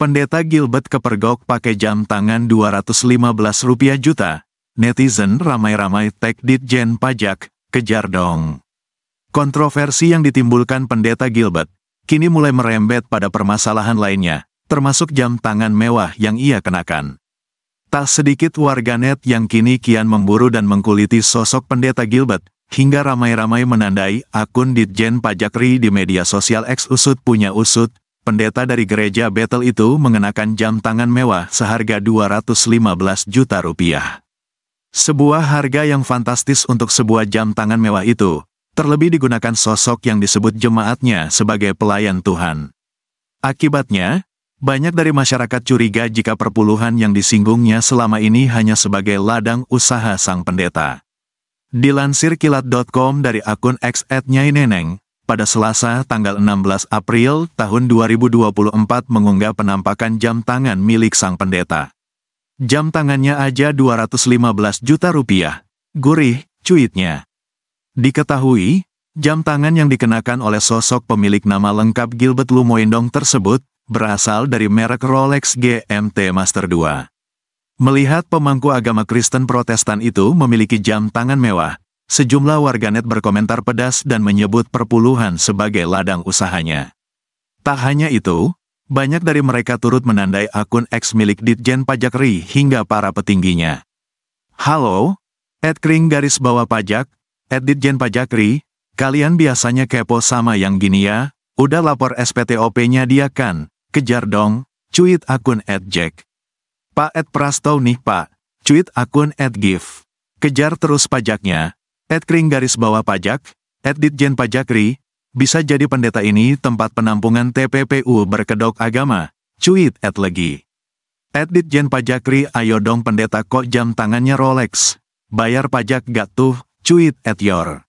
Pendeta Gilbert kepergok pakai jam tangan 215 rupiah juta. Netizen ramai-ramai tag ditjen pajak, kejar dong. Kontroversi yang ditimbulkan pendeta Gilbert, kini mulai merembet pada permasalahan lainnya, termasuk jam tangan mewah yang ia kenakan. Tak sedikit warganet yang kini kian memburu dan mengkuliti sosok pendeta Gilbert, hingga ramai-ramai menandai akun Ditjen Pajak RI di media sosial X Usut punya Usut, pendeta dari gereja Bethel itu mengenakan jam tangan mewah seharga 215 juta rupiah. Sebuah harga yang fantastis untuk sebuah jam tangan mewah itu, terlebih digunakan sosok yang disebut jemaatnya sebagai pelayan Tuhan. Akibatnya, banyak dari masyarakat curiga jika perpuluhan yang disinggungnya selama ini hanya sebagai ladang usaha sang pendeta. Dilansir kilat.com dari akun ex Neneng, pada Selasa tanggal 16 April tahun 2024 mengunggah penampakan jam tangan milik sang pendeta. Jam tangannya aja 215 juta rupiah. Gurih, cuitnya. Diketahui, jam tangan yang dikenakan oleh sosok pemilik nama lengkap Gilbert Lumoindong tersebut berasal dari merek Rolex GMT Master 2. Melihat pemangku agama Kristen Protestan itu memiliki jam tangan mewah, sejumlah warganet berkomentar pedas dan menyebut perpuluhan sebagai ladang usahanya. Tak hanya itu, banyak dari mereka turut menandai akun X milik Ditjen Pajak RI hingga para petingginya. Halo, Ed Kring garis bawah pajak, Ed Ditjen Pajak RI, kalian biasanya kepo sama yang gini ya, udah lapor SPTOP-nya dia kan, kejar dong, cuit akun Ed Jack. Pak Ed Prasto nih pak, cuit akun Ed Gif. Kejar terus pajaknya, Ed Kring garis bawah pajak, Ed Ditjen Pajakri, bisa jadi pendeta ini tempat penampungan TPPU berkedok agama, cuit Ed lagi. Ed Ditjen Pajakri ayo dong pendeta kok jam tangannya Rolex, bayar pajak gak tuh, cuit Ed Yor.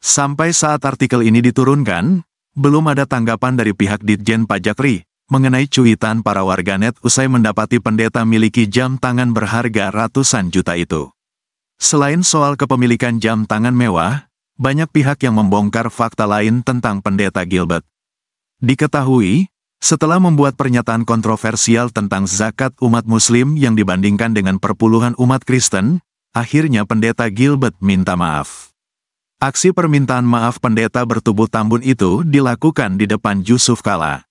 Sampai saat artikel ini diturunkan, belum ada tanggapan dari pihak Ditjen Pajakri mengenai cuitan para warganet usai mendapati pendeta miliki jam tangan berharga ratusan juta itu. Selain soal kepemilikan jam tangan mewah, banyak pihak yang membongkar fakta lain tentang pendeta Gilbert. Diketahui, setelah membuat pernyataan kontroversial tentang zakat umat muslim yang dibandingkan dengan perpuluhan umat Kristen, akhirnya pendeta Gilbert minta maaf. Aksi permintaan maaf pendeta bertubuh tambun itu dilakukan di depan Yusuf Kala.